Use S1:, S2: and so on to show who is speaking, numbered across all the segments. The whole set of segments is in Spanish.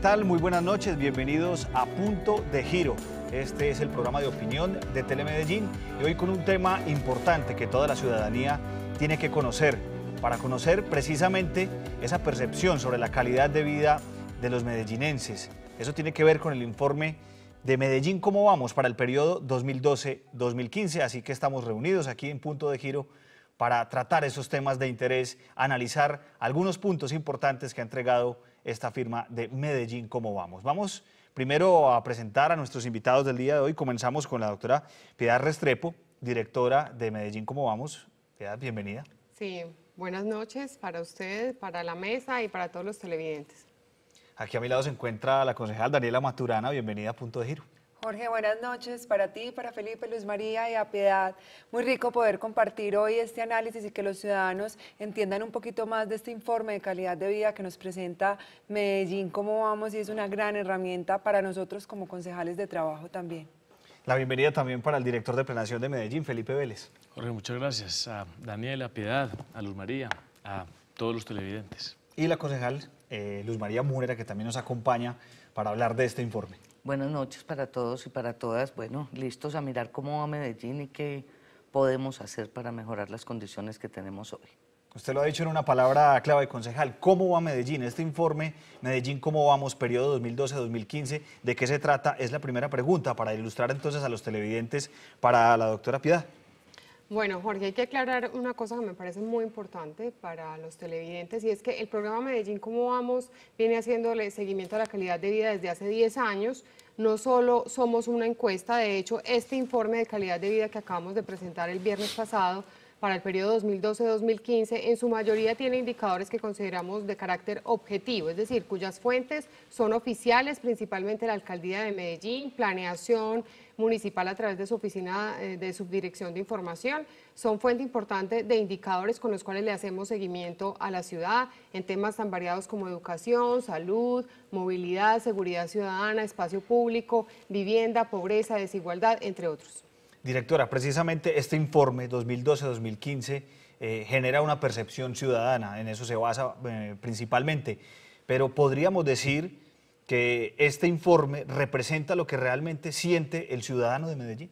S1: tal? Muy buenas noches, bienvenidos a Punto de Giro. Este es el programa de opinión de Telemedellín y hoy con un tema importante que toda la ciudadanía tiene que conocer para conocer precisamente esa percepción sobre la calidad de vida de los medellinenses. Eso tiene que ver con el informe de Medellín, cómo vamos para el periodo 2012-2015, así que estamos reunidos aquí en Punto de Giro para tratar esos temas de interés, analizar algunos puntos importantes que ha entregado esta firma de Medellín. ¿Cómo vamos? Vamos primero a presentar a nuestros invitados del día de hoy. Comenzamos con la doctora Piedad Restrepo, directora de Medellín. ¿Cómo vamos? Piedad, bienvenida.
S2: Sí, buenas noches para
S3: usted, para la mesa y para todos los televidentes.
S1: Aquí a mi lado se encuentra la concejal Daniela Maturana. Bienvenida a Punto de Giro.
S3: Jorge, buenas noches para ti, para Felipe, Luz María y a Piedad. Muy rico poder compartir hoy este análisis y que los ciudadanos entiendan un poquito más de este informe de calidad de vida que nos presenta Medellín, cómo vamos y es una gran herramienta para nosotros como concejales de trabajo también.
S1: La bienvenida también para el director de Planación de
S4: Medellín, Felipe Vélez. Jorge, muchas gracias a Daniel, a Piedad, a Luz María, a todos los televidentes.
S1: Y la concejal eh, Luz María Murera, que también nos acompaña para hablar de este informe.
S5: Buenas noches para todos y para todas. Bueno, listos a mirar cómo va Medellín y qué podemos hacer para mejorar las condiciones que tenemos hoy.
S1: Usted lo ha dicho en una palabra clave, concejal. ¿Cómo va Medellín? Este informe, Medellín, ¿cómo vamos? Periodo 2012-2015, ¿de qué se trata? Es la primera pregunta para ilustrar entonces a los televidentes para la doctora Piedad.
S2: Bueno, Jorge, hay que aclarar una cosa que me parece muy importante para los televidentes y es que el programa Medellín Cómo Vamos viene haciéndole seguimiento a la calidad de vida desde hace 10 años. No solo somos una encuesta, de hecho, este informe de calidad de vida que acabamos de presentar el viernes pasado para el periodo 2012-2015 en su mayoría tiene indicadores que consideramos de carácter objetivo, es decir, cuyas fuentes son oficiales, principalmente la Alcaldía de Medellín, planeación municipal a través de su oficina eh, de subdirección de información, son fuente importante de indicadores con los cuales le hacemos seguimiento a la ciudad en temas tan variados como educación, salud, movilidad, seguridad ciudadana, espacio público, vivienda, pobreza, desigualdad, entre otros.
S1: Directora, precisamente este informe 2012-2015 eh, genera una percepción ciudadana, en eso se basa eh, principalmente, pero podríamos decir que este informe representa lo que realmente siente el ciudadano de Medellín.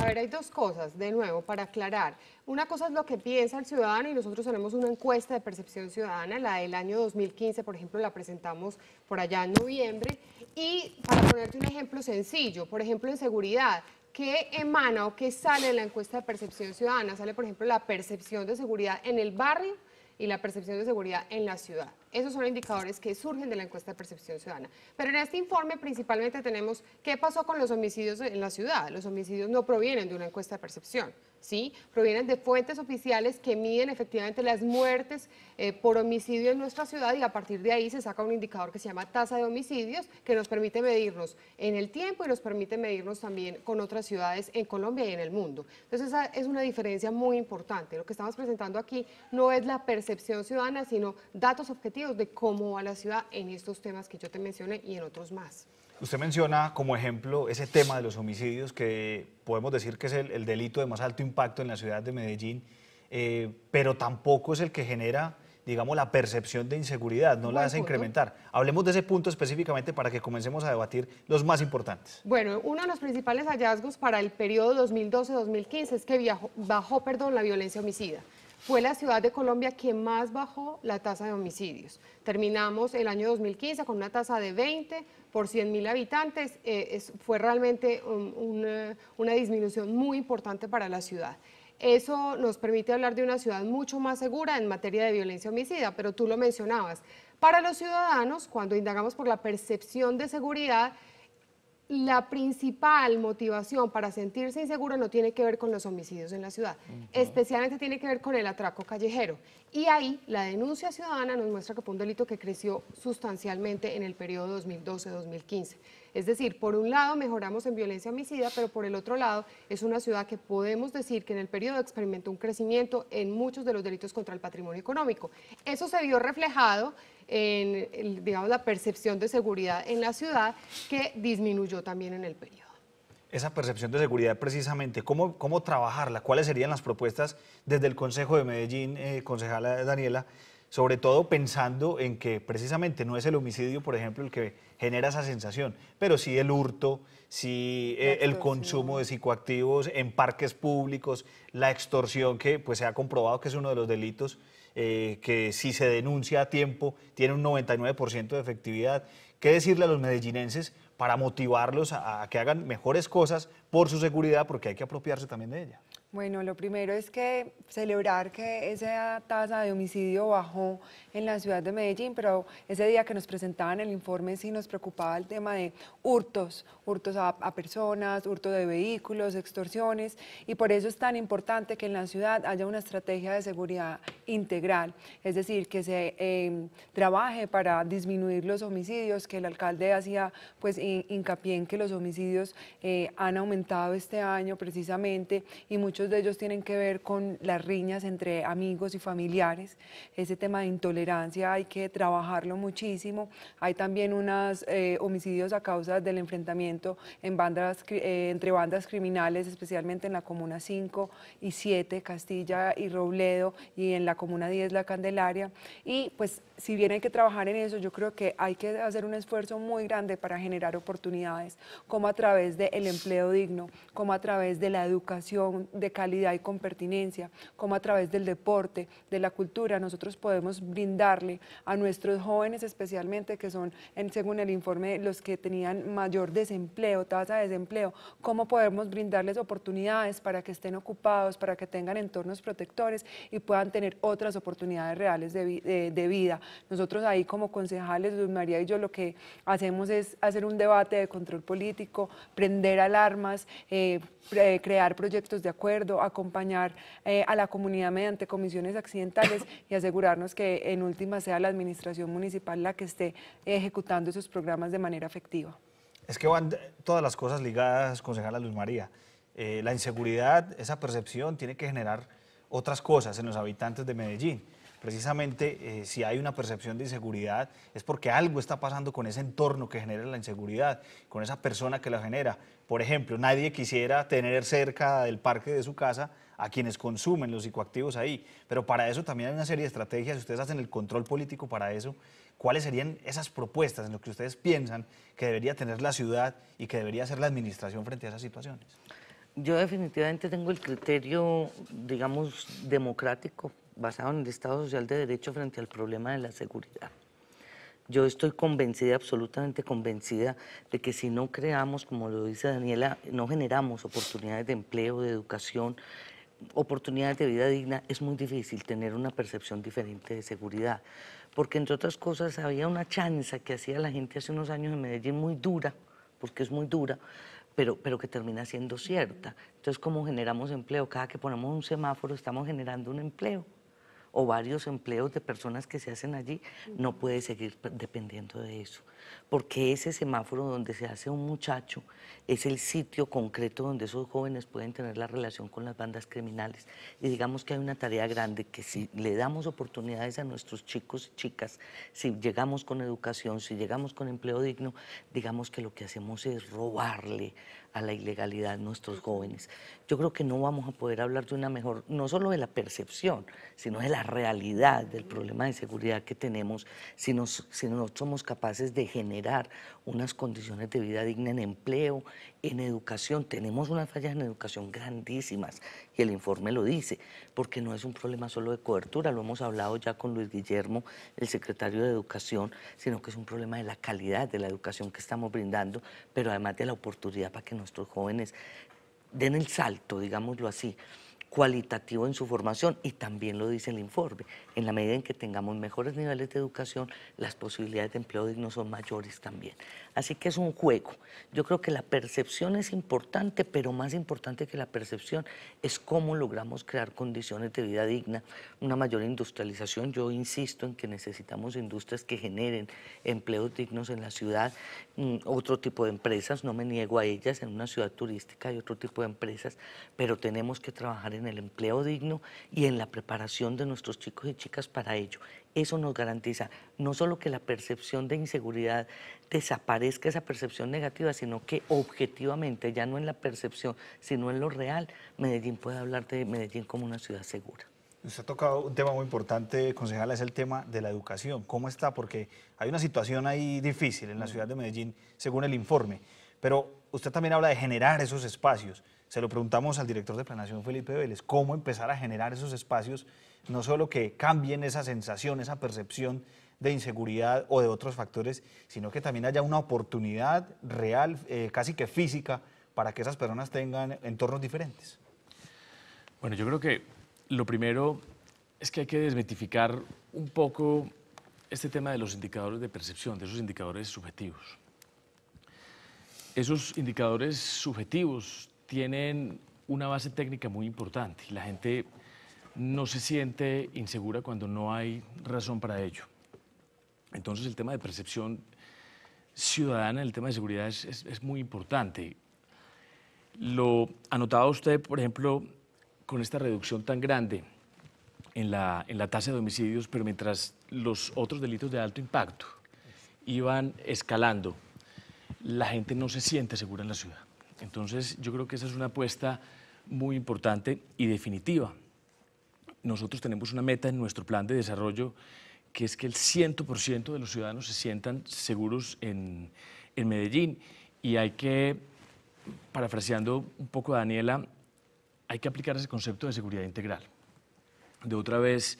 S2: A ver, hay dos cosas, de nuevo, para aclarar. Una cosa es lo que piensa el ciudadano y nosotros tenemos una encuesta de percepción ciudadana, la del año 2015, por ejemplo, la presentamos por allá en noviembre. Y para ponerte un ejemplo sencillo, por ejemplo, en seguridad, ¿Qué emana o qué sale en la encuesta de percepción ciudadana? Sale, por ejemplo, la percepción de seguridad en el barrio y la percepción de seguridad en la ciudad. Esos son indicadores que surgen de la encuesta de percepción ciudadana. Pero en este informe principalmente tenemos qué pasó con los homicidios en la ciudad. Los homicidios no provienen de una encuesta de percepción, ¿sí? Provienen de fuentes oficiales que miden efectivamente las muertes eh, por homicidio en nuestra ciudad y a partir de ahí se saca un indicador que se llama tasa de homicidios que nos permite medirnos en el tiempo y nos permite medirnos también con otras ciudades en Colombia y en el mundo. Entonces esa es una diferencia muy importante. Lo que estamos presentando aquí no es la percepción ciudadana, sino datos objetivos de cómo va la ciudad en estos temas que yo te mencioné y en otros más.
S1: Usted menciona como ejemplo ese tema de los homicidios que podemos decir que es el, delito de más alto impacto en la ciudad de Medellín, eh, pero tampoco es el que genera digamos, la percepción de inseguridad, no la hace incrementar. Hablemos de ese punto específicamente para que comencemos a debatir los más importantes.
S2: Bueno, uno de los principales hallazgos para el periodo 2012-2015 es que bajó perdón, la violencia homicida fue la ciudad de Colombia que más bajó la tasa de homicidios. Terminamos el año 2015 con una tasa de 20 por 100 mil habitantes. Eh, fue realmente eh, una disminución muy importante para la ciudad. Eso nos permite hablar de una ciudad mucho más segura en materia de violencia homicida, pero tú lo mencionabas. Para los ciudadanos, cuando indagamos por la percepción de seguridad, la principal motivación para sentirse inseguro no tiene que ver con los homicidios en la ciudad, especialmente tiene que ver con el atraco callejero. Y ahí la denuncia ciudadana nos muestra que fue un delito que creció sustancialmente en el periodo 2012-2015. Es decir, por un lado mejoramos en violencia homicida, pero por el otro lado es una ciudad que podemos decir que en el periodo experimentó un crecimiento en muchos de los delitos contra el patrimonio económico. Eso se vio reflejado en, la percepción de seguridad en la ciudad que disminuyó también en el periodo
S1: esa percepción de seguridad precisamente, cómo, cómo trabajarla, cuáles serían las propuestas desde el Consejo de Medellín, eh, concejala Daniela, sobre todo pensando en que precisamente no es el homicidio, por ejemplo, el que genera esa sensación, pero sí el hurto, sí eh, el consumo de psicoactivos en parques públicos, la extorsión, que pues se ha comprobado que es uno de los delitos eh, que si se denuncia a tiempo tiene un 99% de efectividad. ¿Qué decirle a los medellinenses para motivarlos a, a que hagan mejores cosas por su seguridad, porque hay que apropiarse también de ella?
S3: Bueno, lo primero es que celebrar que esa tasa de homicidio bajó en la ciudad de Medellín, pero ese día que nos presentaban el informe sí nos preocupaba el tema de hurtos, hurtos a, personas, hurto de vehículos, extorsiones, y por eso es tan importante que en la ciudad haya una estrategia de seguridad integral, es decir, que se em, trabaje para disminuir los homicidios, que el alcalde hacía pues hincapié en que los homicidios eh, han aumentado este año precisamente y mucho muchos de ellos tienen que ver con las riñas entre amigos y familiares. Ese tema de intolerancia hay que trabajarlo muchísimo. Hay también unos eh, homicidios a causa del enfrentamiento en bandas, eh, entre bandas criminales, especialmente en la Comuna 5 y 7, Castilla y Robledo, y en la Comuna 10, La Candelaria. Y pues si bien hay que trabajar en eso, yo creo que hay que hacer un esfuerzo muy grande para generar oportunidades, como a través del el empleo digno, como a través de la educación, de de calidad y con pertinencia, como a través del deporte, de la cultura, nosotros podemos brindarle a nuestros jóvenes especialmente, que son, en, según el informe, los que tenían mayor desempleo, tasa de desempleo, cómo podemos brindarles oportunidades para que estén ocupados, para que tengan entornos protectores y puedan tener otras oportunidades reales de, vida. Nosotros ahí como concejales, María y yo, lo que hacemos es hacer un debate de control político, prender alarmas, eh, crear proyectos de acuerdo, acompañar eh, a la comunidad mediante comisiones accidentales y asegurarnos que en última sea la administración municipal la que esté ejecutando esos programas de manera efectiva.
S1: Es que van todas las cosas ligadas, concejala Luz María. Eh, la inseguridad, esa percepción tiene que generar otras cosas en los habitantes de Medellín. Precisamente eh, si hay una percepción de inseguridad es porque algo está pasando con ese entorno que genera la inseguridad, con esa persona que la genera. Por ejemplo, nadie quisiera tener cerca del parque de su casa a quienes consumen los psicoactivos ahí, pero para eso también hay una serie de estrategias, ustedes hacen el control político para eso, ¿cuáles serían esas propuestas en lo que ustedes piensan que debería tener la ciudad y que debería hacer la administración frente a esas situaciones?
S5: Yo definitivamente tengo el criterio, digamos, democrático, basado en el Estado Social de Derecho frente al problema de la seguridad. Yo estoy convencida, absolutamente convencida, de que si no creamos, como lo dice Daniela, no generamos oportunidades de empleo, de educación, oportunidades de vida digna, es muy difícil tener una percepción diferente de seguridad. Porque entre otras cosas había una chanza que hacía la gente hace unos años en Medellín muy dura, porque es muy dura, pero, pero, que termina siendo cierta. Entonces, ¿cómo generamos empleo? Cada que ponemos un semáforo estamos generando un empleo o varios empleos de personas que se hacen allí, no puede seguir dependiendo de eso. Porque ese semáforo donde se hace un muchacho es el sitio concreto donde esos jóvenes pueden tener la relación con las bandas criminales. Y digamos que hay una tarea grande que si le damos oportunidades a nuestros chicos y chicas, si llegamos con educación, si llegamos con empleo digno, digamos que lo que hacemos es robarle a la ilegalidad nuestros jóvenes. Yo creo que no vamos a poder hablar de una mejor, no solo de la percepción, sino de la realidad del problema de seguridad que tenemos si, si no somos capaces de generar unas condiciones de vida digna en empleo, en educación. Tenemos unas fallas en educación grandísimas y el informe lo dice, porque no es un problema solo de cobertura, lo hemos hablado ya con Luis Guillermo, el secretario de Educación, sino que es un problema de la calidad de la educación que estamos brindando, pero además de la oportunidad para que nuestros jóvenes den el salto, digámoslo así, cualitativo en su formación y también lo dice el informe, en la medida en que tengamos mejores niveles de educación, las posibilidades de empleo digno son mayores también. Así que es un juego. Yo creo que la percepción es importante, pero más importante que la percepción es cómo logramos crear condiciones de vida digna, una mayor industrialización. Yo insisto en que necesitamos industrias que generen empleos dignos en la ciudad, mm, otro tipo de empresas, no me niego a ellas, en una ciudad turística hay otro tipo de empresas, pero tenemos que trabajar en el empleo digno y en la preparación de nuestros chicos y chicas para ello. Eso nos garantiza no solo que la percepción de inseguridad desaparezca esa percepción negativa, sino que objetivamente, ya no en la percepción, sino en lo real, Medellín puede hablar de Medellín como una ciudad segura.
S1: Usted ha tocado un tema muy importante, concejala, es el tema de la educación. ¿Cómo está? Porque hay una situación ahí difícil en la mm. ciudad de Medellín, según el informe. Pero usted también habla de generar esos espacios. Se lo preguntamos al director de Planación, Felipe Vélez, cómo empezar a generar esos espacios, no solo que cambien esa sensación, esa percepción de inseguridad o de otros factores, sino que también haya una oportunidad real, eh, casi que física, para que esas personas tengan entornos diferentes.
S4: Bueno, yo creo que lo primero es que hay que desmitificar un poco este tema de los indicadores de percepción, de esos indicadores subjetivos. Esos indicadores subjetivos tienen una base técnica muy importante la gente no se siente insegura cuando no hay razón para ello. Entonces el tema de percepción ciudadana, el tema de seguridad es, muy importante. Lo anotaba usted, por ejemplo, con esta reducción tan grande en la, en la tasa de homicidios, pero mientras los otros delitos de alto impacto iban escalando, la gente no se siente segura en la ciudad. Entonces yo creo que esa es una apuesta muy importante y definitiva. Nosotros tenemos una meta en nuestro plan de desarrollo que es que el 100% de los ciudadanos se sientan seguros en, en Medellín y hay que, parafraseando un poco a Daniela, hay que aplicar ese concepto de seguridad integral. De otra vez,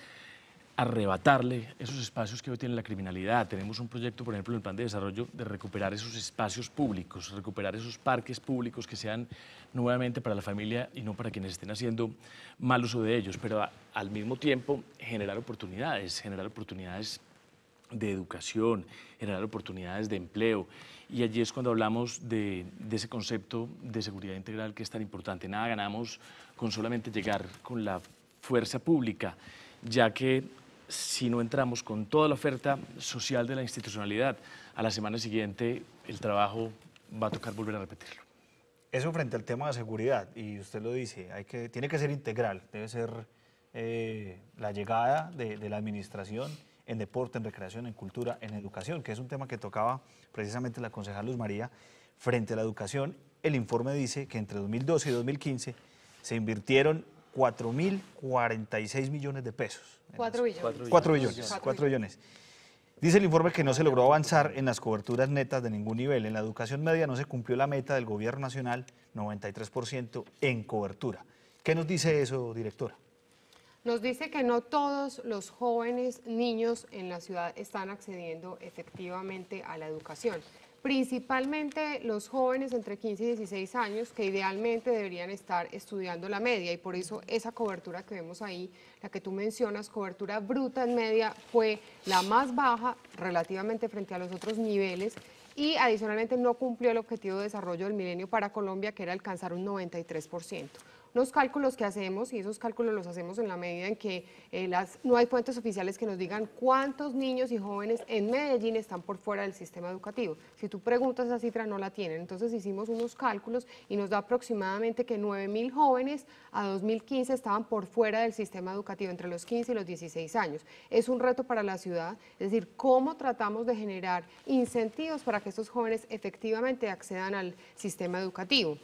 S4: arrebatarle esos espacios que hoy tiene la criminalidad. Tenemos un proyecto, por ejemplo, en el plan de desarrollo de recuperar esos espacios públicos, recuperar esos parques públicos que sean nuevamente para la familia y no para quienes estén haciendo mal uso de ellos, pero al mismo tiempo generar oportunidades, generar oportunidades de educación, generar oportunidades de empleo. Y allí es cuando hablamos de, de, ese concepto de seguridad integral que es tan importante. Nada ganamos con solamente llegar con la fuerza pública, ya que si no entramos con toda la oferta social de la institucionalidad. A la semana siguiente el trabajo va a tocar volver a repetirlo.
S1: Eso frente al tema de seguridad, y usted lo dice, hay tiene que ser integral, debe ser eh, la llegada de, de la administración en deporte, en recreación, en cultura, en educación, que es un tema que tocaba precisamente la concejal Luz María. Frente a la educación, el informe dice que entre 2012 y 2015 se invirtieron 4.046 millones de pesos.
S2: 4 billones. 4
S1: billones. Dice el informe que no se logró avanzar en las coberturas netas de ningún nivel. En la educación media no se cumplió la meta del gobierno nacional, 93% en cobertura. ¿Qué nos dice eso, directora?
S2: Nos dice que no todos los jóvenes niños en la ciudad están accediendo efectivamente a la educación principalmente los jóvenes entre 15 y 16 años que idealmente deberían estar estudiando la media y por eso esa cobertura que vemos ahí, la que tú mencionas, cobertura bruta en media, fue la más baja relativamente frente a los otros niveles y adicionalmente no cumplió el objetivo de desarrollo del milenio para Colombia que era alcanzar un 93% unos cálculos que hacemos, y esos cálculos los hacemos en la medida en que eh, las, no hay fuentes oficiales que nos digan cuántos niños y jóvenes en Medellín están por fuera del sistema educativo. Si tú preguntas esa cifra no la tienen, entonces hicimos unos cálculos y nos da aproximadamente que 9.000 jóvenes a 2015 estaban por fuera del sistema educativo, entre los 15 y los 16 años. Es un reto para la ciudad, es decir, cómo tratamos de generar incentivos para que estos jóvenes efectivamente accedan al sistema educativo.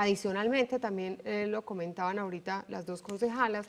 S2: Adicionalmente, también eh, lo comentaban ahorita las dos concejalas,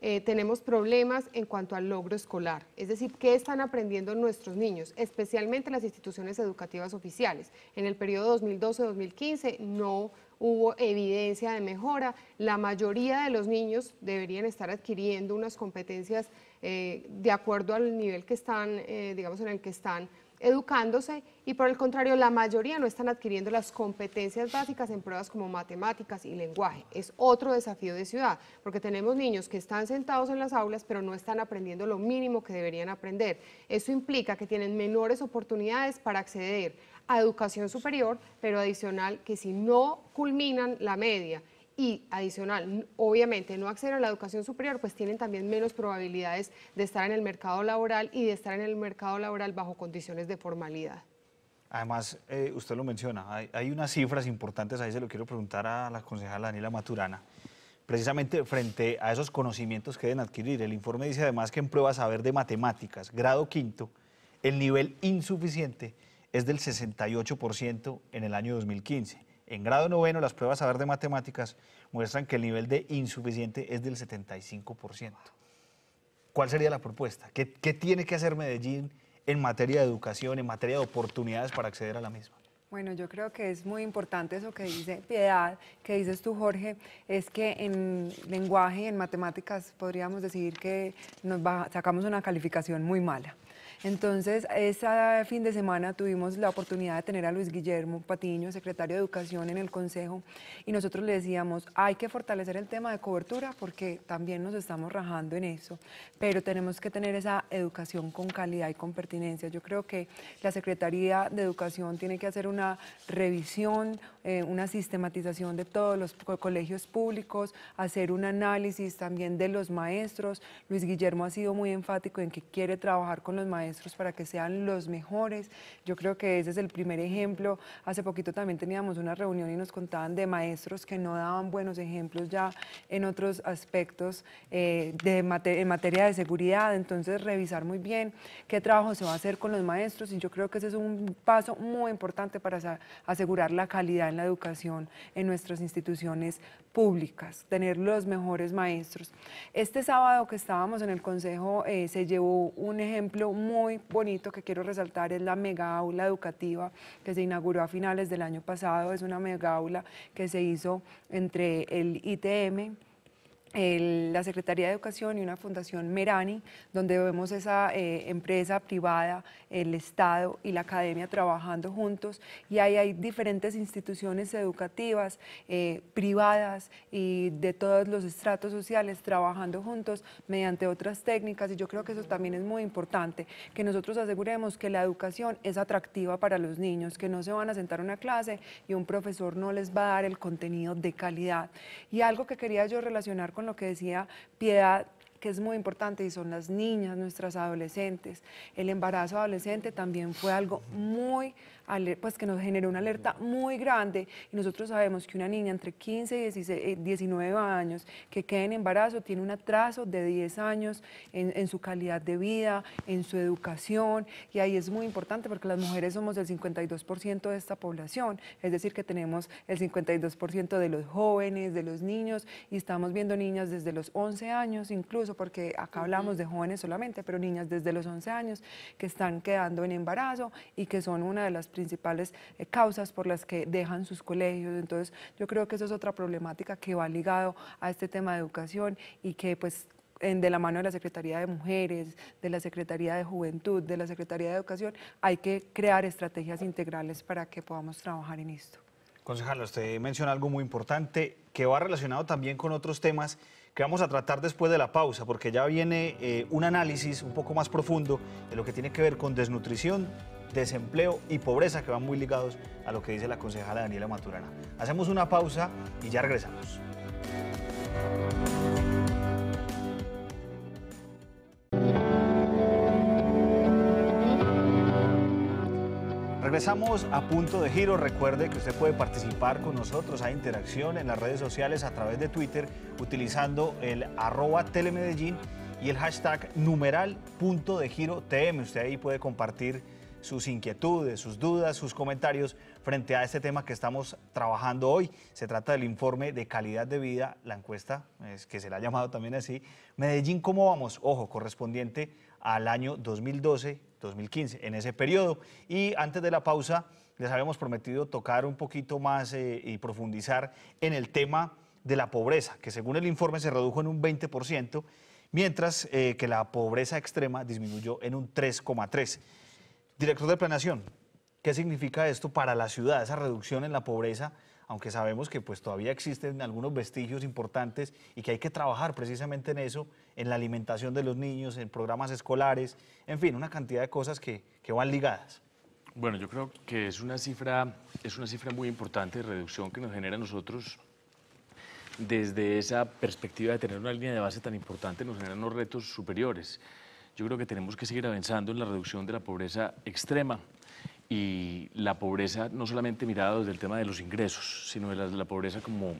S2: eh, tenemos problemas en cuanto al logro escolar, es decir, qué están aprendiendo nuestros niños, especialmente las instituciones educativas oficiales. En el periodo 2012-2015 no hubo evidencia de mejora, la mayoría de los niños deberían estar adquiriendo unas competencias eh, de acuerdo al nivel que están, digamos, en el que están educándose y por el contrario la mayoría no están adquiriendo las competencias básicas en pruebas como matemáticas y lenguaje. Es otro desafío de ciudad porque tenemos niños que están sentados en las aulas pero no están aprendiendo lo mínimo que deberían aprender. Eso implica que tienen menores oportunidades para acceder a educación superior, pero adicional que si no culminan la media y adicional, obviamente no acceder a la educación superior, pues tienen también menos probabilidades de estar en el mercado laboral y de estar en el mercado laboral bajo condiciones de formalidad.
S1: Además, eh, usted lo menciona, hay, unas cifras importantes, ahí se lo quiero preguntar a la concejala Daniela Maturana, precisamente frente a esos conocimientos que deben adquirir. El informe dice además que en pruebas saber de matemáticas, grado quinto, el nivel insuficiente es del 68% en el año 2015 en grado noveno, las pruebas a saber de matemáticas muestran que el nivel de insuficiente es del 75%. ¿Cuál sería la propuesta? ¿Qué, tiene que hacer Medellín en materia de educación, en materia de oportunidades para acceder a la misma?
S3: Bueno, yo creo que es muy importante eso que dice Piedad, que dices tú, Jorge, es que en lenguaje y en matemáticas podríamos decir que nos sacamos una calificación muy mala. Entonces, ese fin de semana tuvimos la oportunidad de tener a Luis Guillermo Patiño, secretario de Educación en el Consejo, y nosotros le decíamos, hay que fortalecer el tema de cobertura porque también nos estamos rajando en eso, pero tenemos que tener esa educación con calidad y con pertinencia. Yo creo que la Secretaría de Educación tiene que hacer una revisión, eh, una sistematización de todos los colegios públicos, hacer un análisis también de los maestros. Luis Guillermo ha sido muy enfático en que quiere trabajar con los maestros para que sean los mejores. Yo creo que ese es el primer ejemplo. Hace poquito también teníamos una reunión y nos contaban de maestros que no daban buenos ejemplos ya en otros aspectos eh, de en materia de seguridad. Entonces, revisar muy bien qué trabajo se va a hacer con los maestros y yo creo que ese es un paso muy importante para asegurar la calidad en la educación en nuestras instituciones públicas, tener los mejores maestros. Este sábado que estábamos en el Consejo eh, se llevó un ejemplo muy bonito que quiero resaltar, es la mega aula educativa que se inauguró a finales del año pasado, es una mega aula que se hizo entre el ITM, la Secretaría de Educación y una fundación Merani, donde vemos esa eh, empresa privada, el Estado y la academia trabajando juntos. Y ahí hay diferentes instituciones educativas, eh, privadas y de todos los estratos sociales trabajando juntos mediante otras técnicas. Y yo creo que eso también es muy importante, que nosotros aseguremos que la educación es atractiva para los niños, que no se van a sentar a una clase y un profesor no les va a dar el contenido de calidad. Y algo que quería yo relacionar con lo que decía Piedad que es muy importante y son las niñas, nuestras adolescentes. El embarazo adolescente también fue algo muy pues que nos generó una alerta muy grande y nosotros sabemos que una niña entre 15 y 16, 19 eh, años que queda en embarazo tiene un atraso de 10 años en, en su calidad de vida, en su educación y ahí es muy importante porque las mujeres somos el 52% de esta población, es decir que tenemos el 52% de los jóvenes, de los niños y estamos viendo niñas desde los 11 años incluso porque acá hablamos de jóvenes solamente, pero niñas desde los 11 años que están quedando en embarazo y que son una de las principales eh, causas por las que dejan sus colegios. Entonces yo creo que eso es otra problemática que va ligado a este tema de educación y que pues de la mano de la Secretaría de Mujeres, de la Secretaría de Juventud, de la Secretaría de Educación, hay que crear estrategias integrales para que podamos trabajar en esto.
S1: Concejal, usted menciona algo muy importante que va relacionado también con otros temas que vamos a tratar después de la pausa, porque ya viene eh, un análisis un poco más profundo de lo que tiene que ver con desnutrición, desempleo y pobreza que van muy ligados a lo que dice la concejala Daniela Maturana. Hacemos una pausa y ya regresamos. Regresamos a punto de giro. Recuerde que usted puede participar con nosotros. a interacción en las redes sociales a través de Twitter utilizando el arroba telemedellín y el hashtag numeral punto de giro TM. Usted ahí puede compartir sus inquietudes, sus dudas, sus comentarios frente a este tema que estamos trabajando hoy. Se trata del informe de calidad de vida, la encuesta, que se la ha llamado también así. Medellín, ¿cómo vamos? Ojo, correspondiente al año 2012-2015, en ese periodo. Y antes de la pausa, les habíamos prometido tocar un poquito más eh, y profundizar en el tema de la pobreza, que según el informe se redujo en un 20%, mientras eh, que la pobreza extrema disminuyó en un 3,3%. Director de Planeación, ¿qué significa esto para la ciudad, esa reducción en la pobreza? Aunque sabemos que pues, todavía existen algunos vestigios importantes y que hay que trabajar precisamente en eso, en la alimentación de los niños, en programas escolares, en fin, una cantidad de cosas que, que van ligadas.
S4: Bueno, yo creo que es una cifra, es una cifra muy importante de reducción que nos genera a nosotros desde esa perspectiva de tener una línea de base tan importante nos genera unos retos superiores yo creo que tenemos que seguir avanzando en la reducción de la pobreza extrema y la pobreza no solamente mirada desde el tema de los ingresos, sino de la, pobreza como,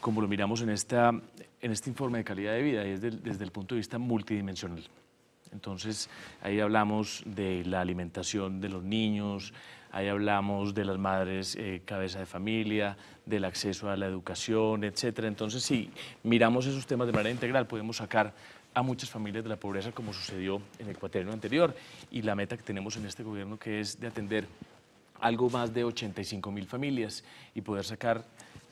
S4: como lo miramos en, esta, en este informe de calidad de vida, desde el, desde el punto de vista multidimensional. Entonces, ahí hablamos de la alimentación de los niños, ahí hablamos de las madres eh, cabeza de familia, del acceso a la educación, etc. Entonces, si miramos esos temas de manera integral, podemos sacar a muchas familias de la pobreza como sucedió en el cuaterno anterior y la meta que tenemos en este gobierno que es de atender algo más de 85 mil familias y poder sacar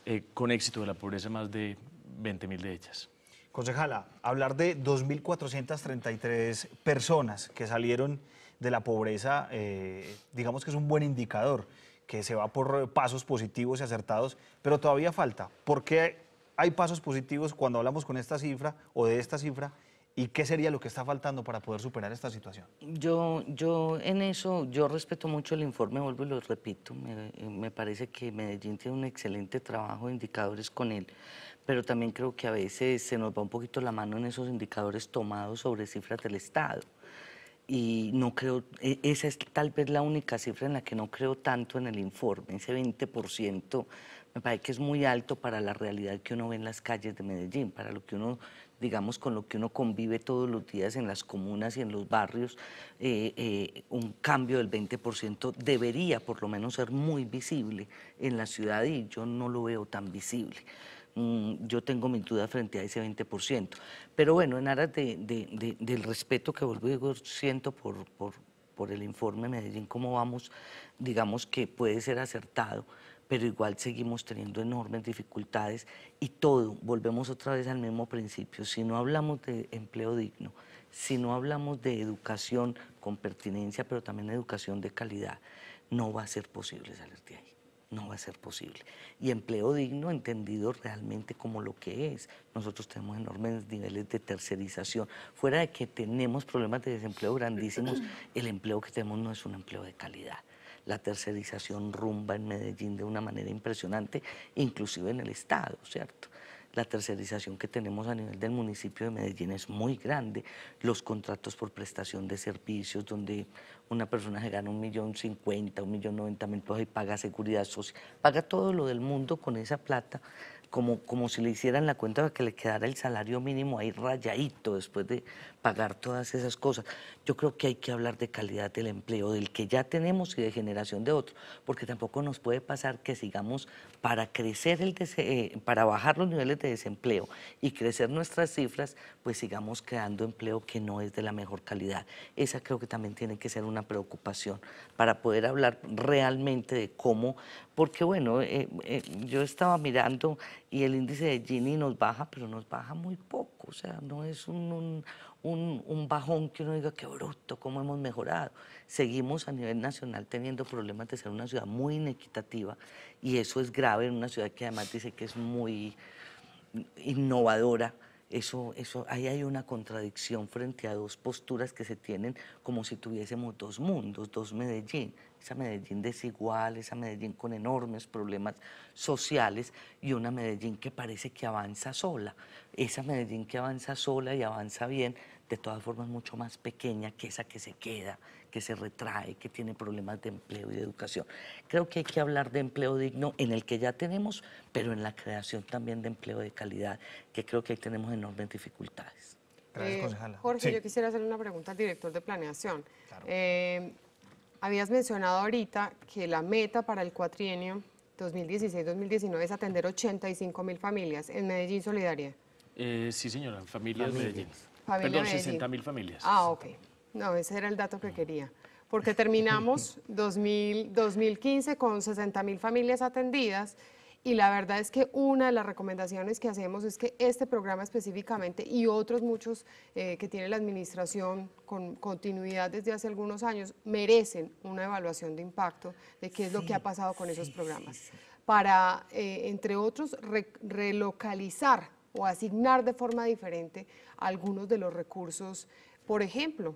S4: eh, con éxito de la pobreza más de 20 mil de ellas.
S1: Concejala, hablar de 2.433 personas que salieron de la pobreza, eh, digamos que es un buen indicador, que se va por pasos positivos y acertados, pero todavía falta. ¿Por qué hay pasos positivos cuando hablamos con esta cifra o de esta cifra ¿Y qué sería lo que está faltando para poder superar esta situación?
S5: Yo, yo en eso, yo respeto mucho el informe, vuelvo y lo repito, me, eh, me, parece que Medellín tiene un excelente trabajo de indicadores con él, pero también creo que a veces se nos va un poquito la mano en esos indicadores tomados sobre cifras del Estado. Y no creo, e, esa es tal vez la única cifra en la que no creo tanto en el informe, ese 20% me parece que es muy alto para la realidad que uno ve en las calles de Medellín, para lo que uno digamos, con lo que uno convive todos los días en las comunas y en los barrios, eh, eh, un cambio del 20% debería por lo menos ser muy visible en la ciudad y yo no lo veo tan visible mm, yo tengo mi dudas frente a ese 20%. Pero bueno, en aras del respeto que vuelvo siento por, el informe Medellín, cómo vamos, digamos que puede ser acertado pero igual seguimos teniendo enormes dificultades y todo, volvemos otra vez al mismo principio, si no hablamos de empleo digno, si no hablamos de educación con pertinencia, pero también educación de calidad, no va a ser posible salir de ahí no va a ser posible. Y empleo digno entendido realmente como lo que es. Nosotros tenemos enormes niveles de tercerización. Fuera de que tenemos problemas de desempleo grandísimos, el empleo que tenemos no es un empleo de calidad. La tercerización rumba en Medellín de una manera impresionante, inclusive en el Estado, ¿cierto? La tercerización que tenemos a nivel del municipio de Medellín es muy grande. Los contratos por prestación de servicios, donde una persona se gana un millón cincuenta, un millón noventa mil pesos y paga seguridad social, paga todo lo del mundo con esa plata, como, como si le hicieran la cuenta para que le quedara el salario mínimo ahí rayadito después de pagar todas esas cosas. Yo creo que hay que hablar de calidad del empleo, del que ya tenemos y de generación de otro, porque tampoco nos puede pasar que sigamos para crecer el eh, para bajar los niveles de desempleo y crecer nuestras cifras, pues sigamos creando empleo que no es de la mejor calidad. Esa creo que también tiene que ser una preocupación para poder hablar realmente de cómo, porque bueno, eh, eh, yo estaba mirando y el índice de Gini nos baja, pero nos baja muy poco, o sea, no es un un, bajón que uno diga, qué bruto, cómo hemos mejorado. Seguimos a nivel nacional teniendo problemas de ser una ciudad muy inequitativa y eso es grave en una ciudad que además dice que es muy innovadora. Eso, eso, ahí hay una contradicción frente a dos posturas que se tienen como si tuviésemos dos mundos, dos Medellín. Esa Medellín desigual, esa Medellín con enormes problemas sociales y una Medellín que parece que avanza sola. Esa Medellín que avanza sola y avanza bien, de todas formas mucho más pequeña que esa que se queda, que se retrae, que tiene problemas de empleo y de educación. Creo que hay que hablar de empleo digno en el que ya tenemos, pero en la creación también de empleo de calidad, que creo que ahí tenemos enormes dificultades. Eh, Jorge, yo
S2: quisiera hacerle una pregunta al director de planeación. Eh, habías mencionado ahorita que la meta para el cuatrienio 2016-2019 es atender 85 mil familias en Medellín Solidaria.
S4: Eh, sí, señora, familias, familias. de Medellín. Perdón, 60 mil familias. Ah, ok.
S2: No, ese era el dato que mm. quería. Porque terminamos 2015 con 60 mil familias atendidas y la verdad es que una de las recomendaciones que hacemos es que este programa específicamente y otros muchos eh, que tiene la administración con continuidad desde hace algunos años merecen una evaluación de impacto de qué es lo que ha pasado con esos programas. para, eh, entre otros, relocalizar o asignar de forma diferente algunos de los recursos, por ejemplo,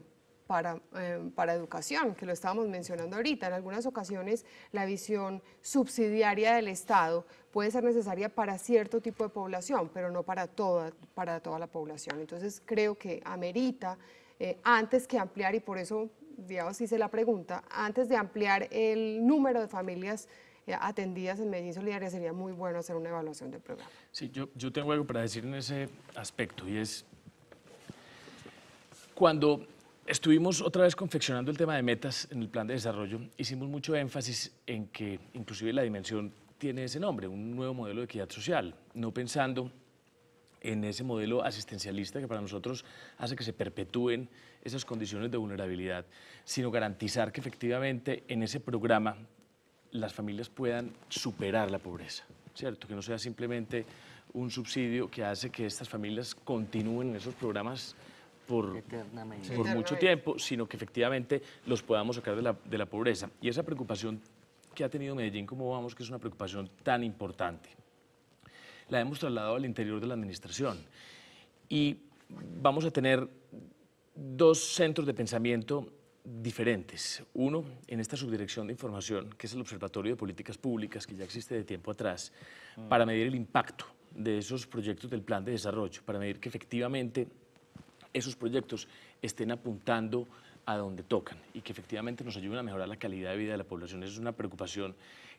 S2: para, em, para, educación, que lo estábamos mencionando ahorita. En algunas ocasiones la visión subsidiaria del Estado puede ser necesaria para cierto tipo de población, pero no para toda, para toda la población. Entonces creo que amerita, eh, antes que ampliar, y por eso, digamos, hice la pregunta, antes de ampliar el número de familias atendidas en Medellín Solidaria, sería muy bueno hacer una evaluación del programa.
S4: Sí, yo, yo tengo algo para decir en ese aspecto y es cuando Estuvimos otra vez confeccionando el tema de metas en el plan de desarrollo. Hicimos mucho énfasis en que inclusive la dimensión tiene ese nombre, un nuevo modelo de equidad social, no pensando en ese modelo asistencialista que para nosotros hace que se perpetúen esas condiciones de vulnerabilidad, sino garantizar que efectivamente en ese programa las familias puedan superar la pobreza, ¿cierto? Que no sea simplemente un subsidio que hace que estas familias continúen en esos programas por,
S5: mucho tiempo,
S4: sino que efectivamente los podamos sacar de la, de la pobreza. Y esa preocupación que ha tenido Medellín, como vamos, que es una preocupación tan importante, la hemos trasladado al interior de la administración. Y vamos a tener dos centros de pensamiento diferentes. Uno, en esta subdirección de información, que es el Observatorio de Políticas Públicas, que ya existe de tiempo atrás, mm. para medir el impacto de esos proyectos del plan de desarrollo, para medir que efectivamente esos proyectos estén apuntando a donde tocan y que efectivamente nos ayuden a mejorar la calidad de vida de la población. Esa es una preocupación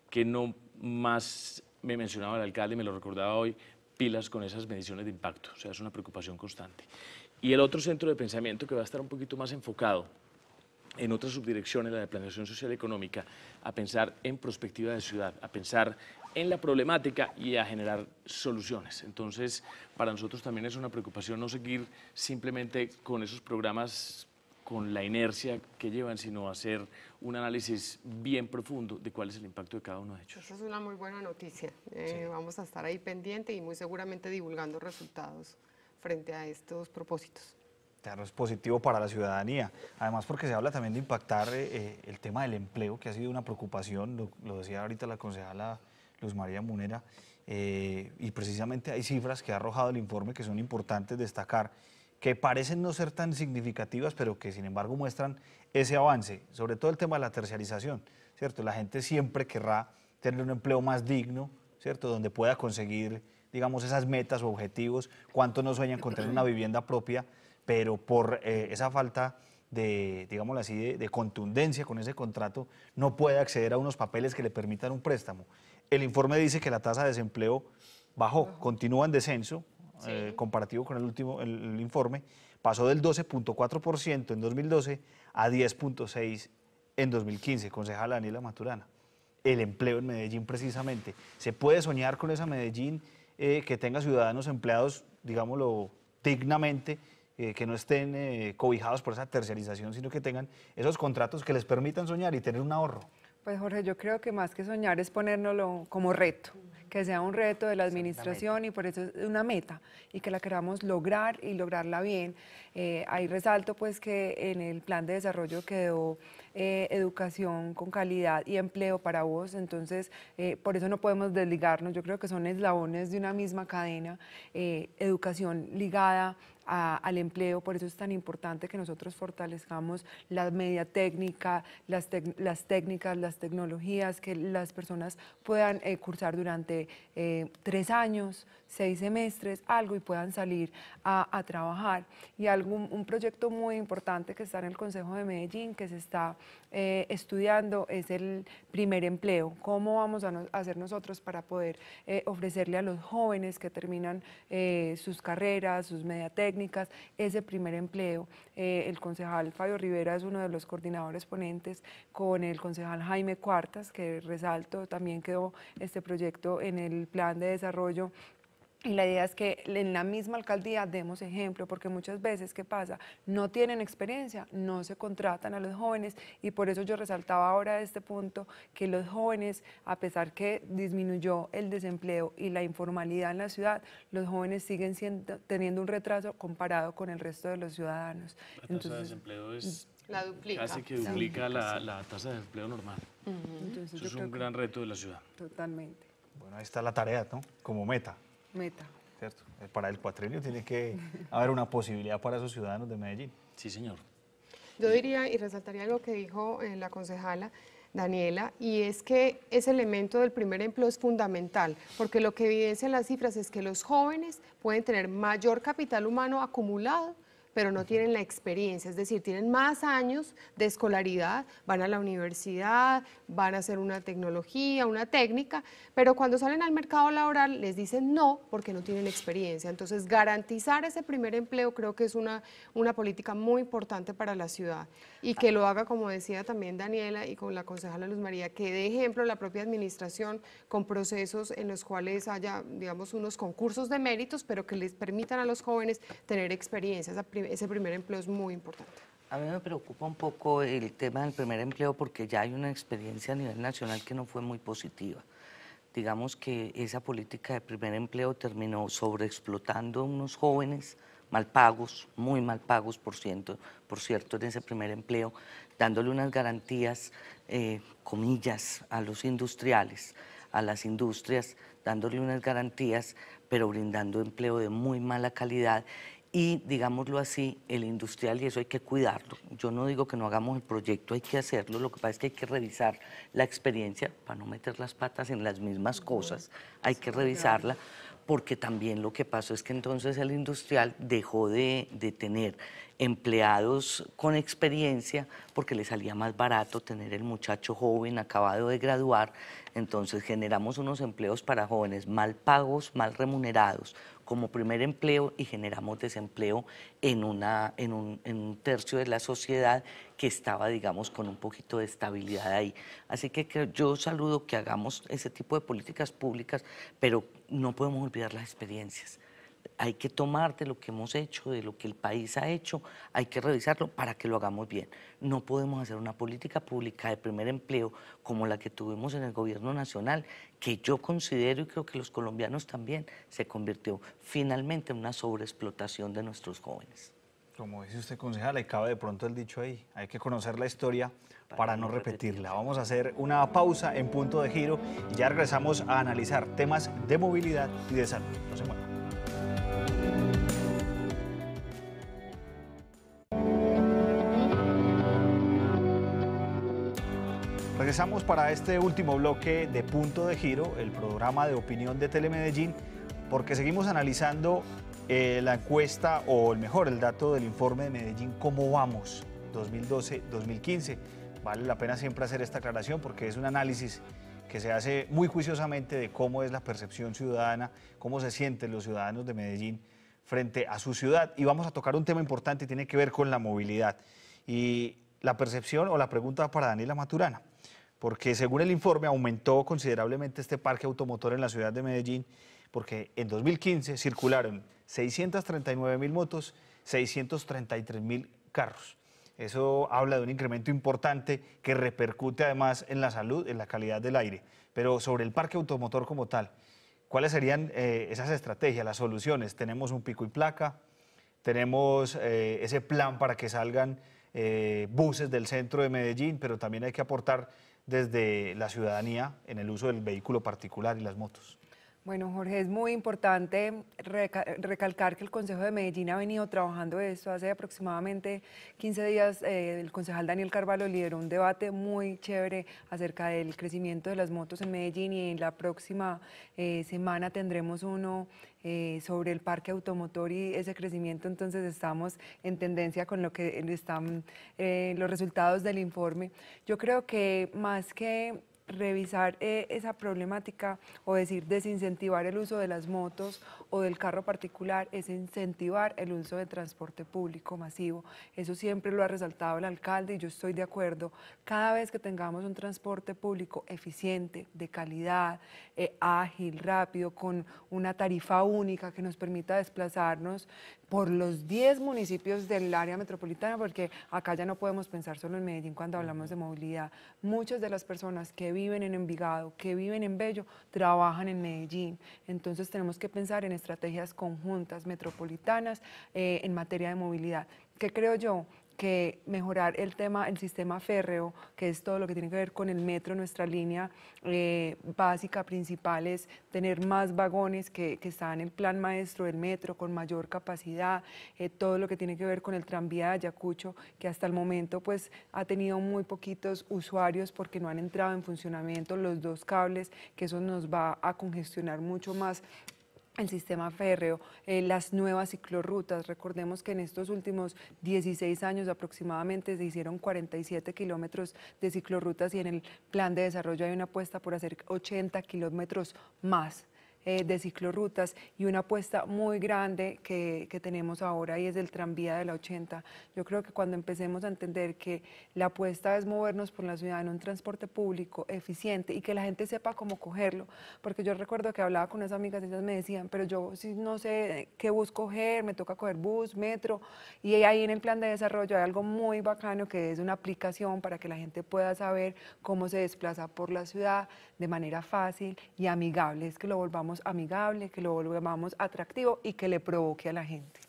S4: que no más me mencionaba el alcalde, me lo recordaba hoy, pilas con esas mediciones de impacto, o sea, es una preocupación constante. Y el otro centro de pensamiento que va a estar un poquito más enfocado en otras subdirecciones, la de planeación social y económica, a pensar en perspectiva de ciudad, a pensar en la problemática y a generar soluciones. Entonces, para nosotros también es una preocupación no seguir simplemente con esos programas con la inercia que llevan, sino hacer un análisis bien profundo de cuál es el impacto de cada uno de
S2: ellos. Esa es una muy buena noticia. Eh, vamos a estar ahí pendiente y muy seguramente divulgando resultados frente a estos propósitos.
S1: Claro, es positivo para la ciudadanía. Además, porque se habla también de impactar eh, eh, el tema del empleo, que ha sido una preocupación, lo, decía ahorita la concejala Luz María Munera, eh, y precisamente hay cifras que ha arrojado el informe que son importantes destacar, que parecen no ser tan significativas, pero que sin embargo muestran ese avance, sobre todo el tema de la terciarización, ¿cierto? La gente siempre querrá tener un empleo más digno, ¿cierto? Donde pueda conseguir, digamos, esas metas o objetivos, cuánto no sueñan con tener una vivienda propia, pero por eh, esa falta de, digámoslo así, de, contundencia con ese contrato, no puede acceder a unos papeles que le permitan un préstamo. El informe dice que la tasa de desempleo bajó, continúa en descenso, eh, comparativo con el último informe, pasó del 12.4% en 2012 a 10.6% en 2015, concejala Daniela Maturana. El empleo en Medellín precisamente. ¿Se puede soñar con esa Medellín eh, que tenga ciudadanos empleados, digámoslo, dignamente eh, que no estén eh, cobijados por esa tercerización, sino que tengan esos contratos que les permitan soñar y tener un ahorro.
S3: Pues Jorge, yo creo que más que soñar es ponérnoslo como reto, que sea un reto de la administración y por eso es una meta y que la queramos lograr y lograrla bien. Eh, ahí resalto pues que en el plan de desarrollo quedó eh, educación con calidad y empleo para vos. Entonces, eh, por eso no podemos desligarnos. Yo creo que son eslabones de una misma cadena, eh, educación ligada a, al empleo, por eso es tan importante que nosotros fortalezcamos la media técnica, las, las técnicas, las tecnologías, que las personas puedan cursar durante tres años, seis semestres, algo y puedan salir a, a trabajar. Y algún, un proyecto muy importante que está en el Consejo de Medellín, que se está eh, estudiando es el primer empleo. ¿Cómo vamos a, hacer nosotros para poder eh, ofrecerle a los jóvenes que terminan eh, sus carreras, sus mediatécnicas, ese primer empleo? el concejal Fabio Rivera es uno de los coordinadores ponentes con el concejal Jaime Cuartas, que resalto, también quedó este proyecto en el plan de desarrollo y la idea es que en la misma alcaldía demos ejemplo, porque muchas veces, ¿qué pasa? No tienen experiencia, no se contratan a los jóvenes y por eso yo resaltaba ahora este punto, que los jóvenes, a pesar que disminuyó el desempleo y la informalidad en la ciudad, los jóvenes siguen teniendo un retraso comparado con el resto de los ciudadanos. La de desempleo es
S2: la duplica. Casi que
S4: duplica la, tasa de desempleo normal. Eso es un gran reto de la ciudad.
S3: Totalmente.
S1: Bueno, ahí está la tarea, ¿no? Como meta meta. ¿Cierto? Eh, para el cuatrenio tiene que haber una posibilidad para esos ciudadanos de Medellín. Sí, señor.
S2: Yo diría y resaltaría algo que dijo eh, la concejala, Daniela, y es que ese elemento del primer empleo es fundamental, porque lo que evidencian las cifras es que los jóvenes pueden tener mayor capital humano acumulado pero no tienen la experiencia, es decir, tienen más años de escolaridad, van a la universidad, van a hacer una tecnología, una técnica, pero cuando salen al mercado laboral les dicen no porque no tienen experiencia. Entonces, garantizar ese primer empleo creo que es una, una política muy importante para la ciudad y que lo haga, como decía también Daniela y con la concejala Luz María, que dé ejemplo la propia administración con procesos en los cuales haya, digamos, unos concursos de méritos, pero que les permitan a los jóvenes tener experiencia. Ese primer empleo es muy importante.
S5: A mí me preocupa un poco el tema del primer empleo porque ya hay una experiencia a nivel nacional que no fue muy positiva. Digamos que esa política de primer empleo terminó sobreexplotando a unos jóvenes mal pagos, muy mal pagos, por, ciento, por cierto, en ese primer empleo, dándole unas garantías, eh, comillas, a los industriales, a las industrias, dándole unas garantías, pero brindando empleo de muy mala calidad. Y, digámoslo así, el industrial, y eso hay que cuidarlo. Yo no digo que no hagamos el proyecto, hay que hacerlo. Lo que pasa es que hay que revisar la experiencia para no meter las patas en las mismas cosas. Hay que revisarla porque también lo que pasó es que entonces el industrial dejó de, tener empleados con experiencia porque le salía más barato tener el muchacho joven acabado de graduar, entonces generamos unos empleos para jóvenes mal pagos, mal remunerados, como primer empleo y generamos desempleo en, una, en, un, tercio de la sociedad que estaba, digamos, con un poquito de estabilidad ahí. Así que yo saludo que hagamos ese tipo de políticas públicas, pero no podemos olvidar las experiencias hay que tomar de lo que hemos hecho, de lo que el país ha hecho, hay que revisarlo para que lo hagamos bien. No podemos hacer una política pública de primer empleo como la que tuvimos en el gobierno nacional, que yo considero y creo que los colombianos también se convirtió finalmente en una sobreexplotación de nuestros jóvenes.
S1: Como dice usted, concejal, le cabe de pronto el dicho ahí, hay que conocer la historia para, no repetirla. Vamos a hacer una pausa en punto de giro y ya regresamos a analizar temas de movilidad y de salud. No se Regresamos para este último bloque de Punto de Giro, el programa de opinión de Telemedellín, porque seguimos analizando eh, la encuesta, o el mejor, el dato del informe de Medellín, cómo vamos 2012-2015. Vale la pena siempre hacer esta aclaración porque es un análisis que se hace muy juiciosamente de cómo es la percepción ciudadana, cómo se sienten los ciudadanos de Medellín frente a su ciudad. Y vamos a tocar un tema importante, tiene que ver con la movilidad. Y la percepción o la pregunta para Daniela Maturana porque según el informe aumentó considerablemente este parque automotor en la ciudad de Medellín, porque en 2015 circularon 639 mil motos, 633 mil carros. Eso habla de un incremento importante que repercute además en la salud, en la calidad del aire. Pero sobre el parque automotor como tal, ¿cuáles serían eh, esas estrategias, las soluciones? Tenemos un pico y placa, tenemos eh, ese plan para que salgan eh, buses del centro de Medellín, pero también hay que aportar desde la ciudadanía en el uso del vehículo particular y las motos.
S3: Bueno, Jorge, es muy importante recalcar que el Consejo de Medellín ha venido trabajando esto. Hace aproximadamente 15 días eh, el concejal Daniel Carvalho lideró un debate muy chévere acerca del crecimiento de las motos en Medellín y en la próxima eh, semana tendremos uno eh, sobre el parque automotor y ese crecimiento. Entonces estamos en tendencia con lo que están los resultados del informe. Yo creo que más que revisar eh, esa problemática o decir desincentivar el uso de las motos o del carro particular es incentivar el uso de transporte público masivo. Eso siempre lo ha resaltado el alcalde y yo estoy de acuerdo. Cada vez que tengamos un transporte público eficiente, de calidad, eh, ágil, rápido, con una tarifa única que nos permita desplazarnos por los 10 municipios del área metropolitana, porque acá ya no podemos pensar solo en Medellín cuando hablamos de movilidad. Muchas de las personas que viven viven en Envigado, que viven en Bello, trabajan en Medellín. Entonces tenemos que pensar en estrategias conjuntas, metropolitanas, eh, en materia de movilidad. ¿Qué creo yo? que mejorar el tema, el sistema férreo, que es todo lo que tiene que ver con el metro, nuestra línea eh, básica principal es tener más vagones que, están en el plan maestro del metro, con mayor capacidad, eh, todo lo que tiene que ver con el tranvía de Ayacucho, que hasta el momento pues ha tenido muy poquitos usuarios porque no han entrado en funcionamiento los dos cables, que eso nos va a congestionar mucho más el sistema férreo, eh, las nuevas ciclorrutas. Recordemos que en estos últimos 16 años aproximadamente se hicieron 47 kilómetros de ciclorrutas y en el plan de desarrollo hay una apuesta por hacer 80 kilómetros más. Eh, de ciclorrutas y una apuesta muy grande que, que tenemos ahora y es el tranvía de la 80. Yo creo que cuando empecemos a entender que la apuesta es movernos por la ciudad en un transporte público eficiente y que la gente sepa cómo cogerlo, porque yo recuerdo que hablaba con unas amigas, ellas me decían, pero yo no sé qué bus coger, me toca coger bus, metro, y ahí en el plan de desarrollo hay algo muy bacano que es una aplicación para que la gente pueda saber cómo se desplaza por la ciudad de manera fácil y amigable, es que lo volvamos amigable, que lo volvamos atractivo y que le provoque a la gente.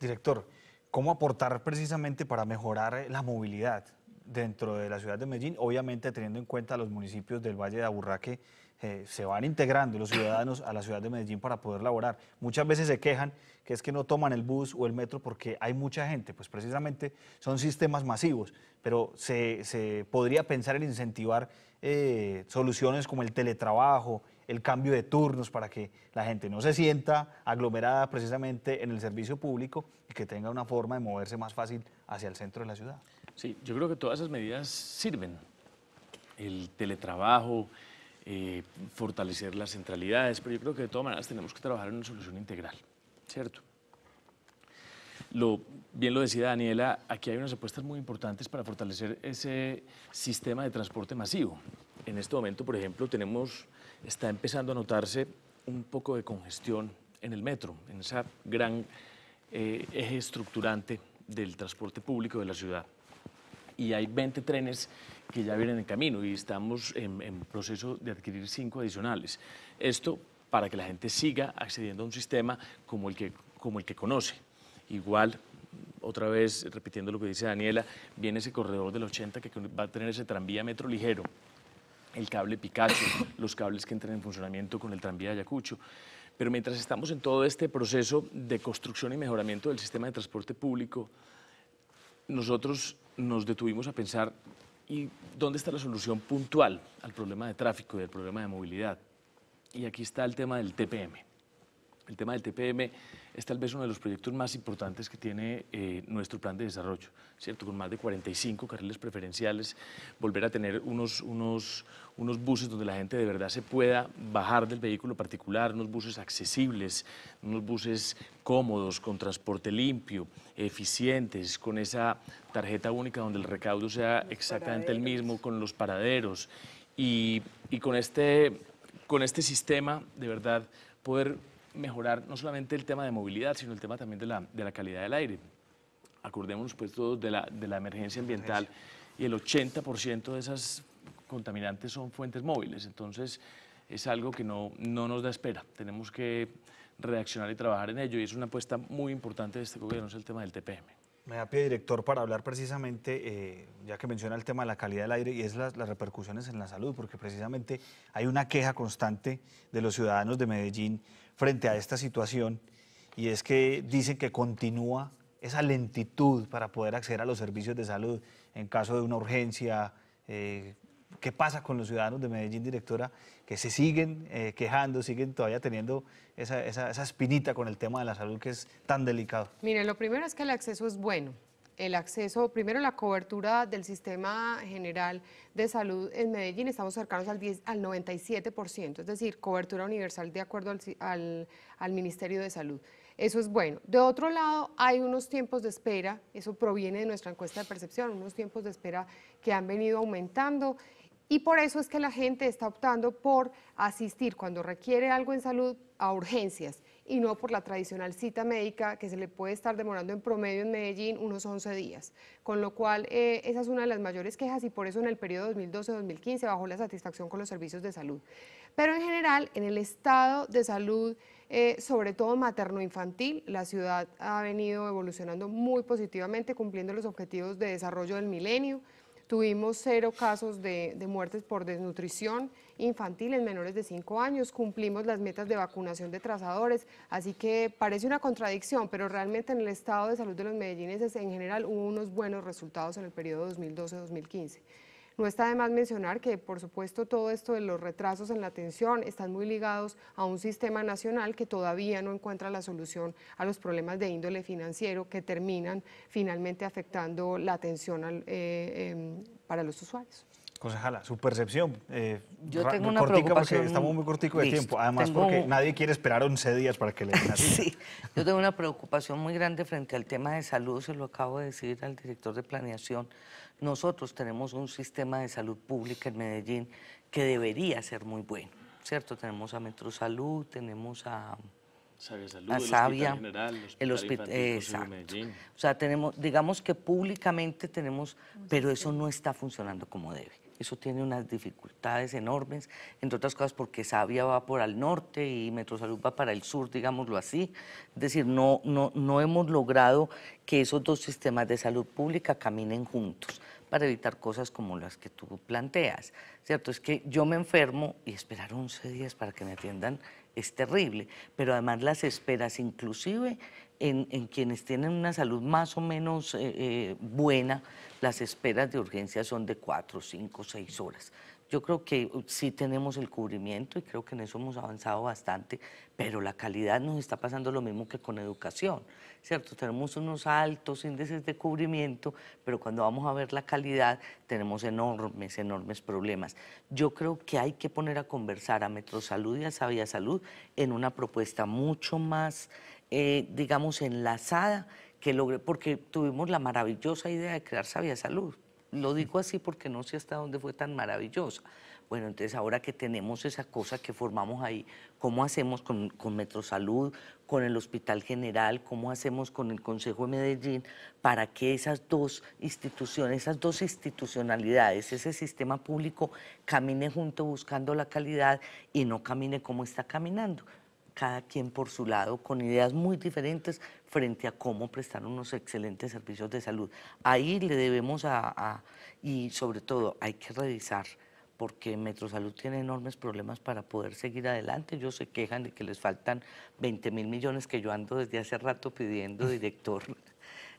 S1: Director, ¿cómo aportar precisamente para mejorar eh, la movilidad dentro de la ciudad de Medellín? Obviamente teniendo en cuenta los municipios del Valle de Aburraque que eh, se van integrando los ciudadanos a la ciudad de Medellín para poder laborar. Muchas veces se quejan que es que no toman el bus o el metro porque hay mucha gente, pues precisamente son sistemas masivos, pero se, podría pensar en incentivar eh, soluciones como el teletrabajo, el cambio de turnos para que la gente no se sienta aglomerada precisamente en el servicio público y que tenga una forma de moverse más fácil hacia el centro de la ciudad. Sí,
S4: yo creo que todas esas medidas sirven. El teletrabajo, eh, fortalecer las centralidades, pero yo creo que de todas maneras tenemos que trabajar en una solución integral, ¿cierto? bien lo decía Daniela, aquí hay unas apuestas muy importantes para fortalecer ese sistema de transporte masivo en este momento, por ejemplo, tenemos, está empezando a notarse un poco de congestión en el metro, en esa gran eh, eje estructurante del transporte público de la ciudad. Y hay 20 trenes que ya vienen en camino y estamos en, proceso de adquirir cinco adicionales. Esto para que la gente siga accediendo a un sistema como el que, como el que conoce. Igual otra vez repitiendo lo que dice Daniela, viene ese corredor del 80 que va a tener ese tranvía metro ligero, el cable Picacho, los cables que entran en funcionamiento con el tranvía de Ayacucho. Pero mientras estamos en todo este proceso de construcción y mejoramiento del sistema de transporte público, nosotros nos detuvimos a pensar ¿y dónde está la solución puntual al problema de tráfico y al problema de movilidad? Y aquí está el tema del TPM. El tema del TPM es tal vez uno de los proyectos más importantes que tiene eh, nuestro plan de desarrollo, ¿cierto? Con más de 45 carriles preferenciales, volver a tener unos, unos, unos buses donde la gente de verdad se pueda bajar del vehículo particular, unos buses accesibles, unos buses cómodos, con transporte limpio, eficientes, con esa tarjeta única donde el recaudo sea exactamente el mismo, con los paraderos y, con, este, con este sistema de verdad poder mejorar no solamente el tema de movilidad, sino el tema también de la, de la calidad del aire. Acordémonos pues todos de la, de la emergencia ambiental y el 80% de esas contaminantes son fuentes móviles, entonces es algo que no, no nos da espera. Tenemos que reaccionar y trabajar en ello y es una apuesta muy importante de este gobierno,
S1: es el tema del TPM me da pie, director, para hablar precisamente, eh, ya que menciona el tema de la calidad del aire y es las, repercusiones en la salud, porque precisamente hay una queja constante de los ciudadanos de Medellín frente a esta situación y es que dicen que continúa esa lentitud para poder acceder a los servicios de salud en caso de una urgencia, eh, ¿Qué pasa con los ciudadanos de Medellín, directora, que se siguen eh, quejando, siguen todavía teniendo esa, esa, espinita con el tema de la salud que es tan delicado?
S2: Mire, lo primero es que el acceso es bueno el acceso, primero la cobertura del sistema general de salud en Medellín, estamos cercanos al, 97%, es decir, cobertura universal de acuerdo al, al, Ministerio de Salud. Eso es bueno. De otro lado, hay unos tiempos de espera, eso proviene de nuestra encuesta de percepción, unos tiempos de espera que han venido aumentando y por eso es que la gente está optando por asistir cuando requiere algo en salud a urgencias y no por la tradicional cita médica que se le puede estar demorando en promedio en Medellín unos 11 días. Con lo cual, eh, esa es una de las mayores quejas y por eso en el periodo 2012-2015 bajó la satisfacción con los servicios de salud. Pero en general, en el estado de salud, eh, sobre todo materno-infantil, la ciudad ha venido evolucionando muy positivamente, cumpliendo los objetivos de desarrollo del milenio. Tuvimos cero casos de, muertes por desnutrición infantil en menores de 5 años, cumplimos las metas de vacunación de trazadores, así que parece una contradicción, pero realmente en el estado de salud de los medellinenses en general hubo unos buenos resultados en el periodo 2012-2015. No está de más mencionar que, por supuesto, todo esto de los retrasos en la atención están muy ligados a un sistema nacional que todavía no encuentra la solución a los problemas de índole financiero que terminan finalmente afectando la atención eh, em, para los usuarios.
S1: Concejala, su percepción. Eh, yo tengo una preocupación. estamos muy cortico de tiempo. Además, porque nadie quiere esperar 11 días para que le den sí,
S5: yo tengo una preocupación muy grande frente al tema de salud, se lo acabo de decir al director de planeación, nosotros tenemos un sistema de salud pública en Medellín que debería ser muy bueno, ¿cierto? Tenemos a Metrosalud, tenemos a la Sabia, el Hospital General, de Medellín. O sea, tenemos, digamos que públicamente tenemos, pero eso no está funcionando como debe. Eso tiene unas dificultades enormes, entre otras cosas porque Sabia va por al norte y Metrosalud va para el sur, digámoslo así. Es decir, no, no, no hemos logrado que esos dos sistemas de salud pública caminen juntos para evitar cosas como las que tú planteas. ¿Cierto? Es que yo me enfermo y esperar 11 días para que me atiendan es terrible, pero además las esperas inclusive en, quienes tienen una salud más o menos eh, eh, buena, las esperas de urgencia son de cuatro, cinco, seis horas. Yo creo que uh, sí tenemos el cubrimiento y creo que en eso hemos avanzado bastante, pero la calidad nos está pasando lo mismo que con educación, ¿cierto? Tenemos unos altos índices de cubrimiento, pero cuando vamos a ver la calidad tenemos enormes, enormes problemas. Yo creo que hay que poner a conversar a Metrosalud y a Sabia Salud en una propuesta mucho más, eh, digamos, enlazada que logre, porque tuvimos la maravillosa idea de crear Sabia Salud, lo digo así porque no sé hasta dónde fue tan maravillosa. Bueno, entonces ahora que tenemos esa cosa que formamos ahí, ¿cómo hacemos con, con Metrosalud, con el Hospital General, cómo hacemos con el Consejo de Medellín para que esas dos instituciones, esas dos institucionalidades, ese sistema público camine junto buscando la calidad y no camine como está caminando? cada quien por su lado, con ideas muy diferentes frente a cómo prestar unos excelentes servicios de salud. Ahí le debemos a, y sobre todo hay que revisar porque Metrosalud tiene enormes problemas para poder seguir adelante. Ellos se quejan de que les faltan 20 mil millones que yo ando desde hace rato pidiendo, director.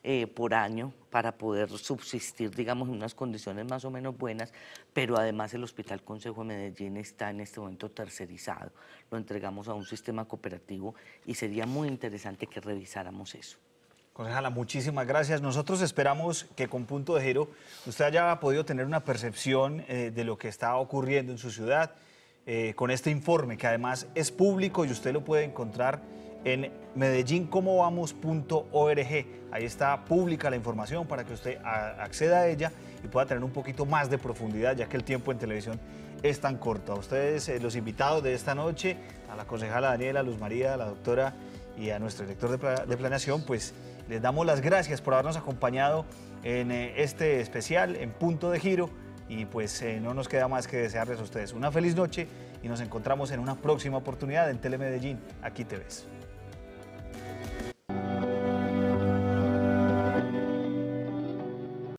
S5: Eh, por año para poder subsistir, digamos, en unas condiciones más o menos buenas, pero además el Hospital Consejo de Medellín está en este momento tercerizado, lo entregamos a un sistema cooperativo y sería muy interesante que revisáramos eso.
S1: Concejala, muchísimas gracias. Nosotros esperamos que con Punto de Giro usted haya podido tener una percepción eh, de lo que está ocurriendo en su ciudad eh, con este informe, que además es público y usted lo puede encontrar en medellincomovamos.org. Ahí está pública la información para que usted acceda a ella y pueda tener un poquito más de profundidad, ya que el tiempo en televisión es tan corto. A ustedes, eh, los invitados de esta noche, a la concejala Daniela, a Luz María, a la doctora y a nuestro director de, planeación, pues les damos las gracias por habernos acompañado en eh, este especial, en Punto de Giro. Y pues eh, no nos queda más que desearles a ustedes una feliz noche y nos encontramos en una próxima oportunidad en Telemedellín, aquí te ves.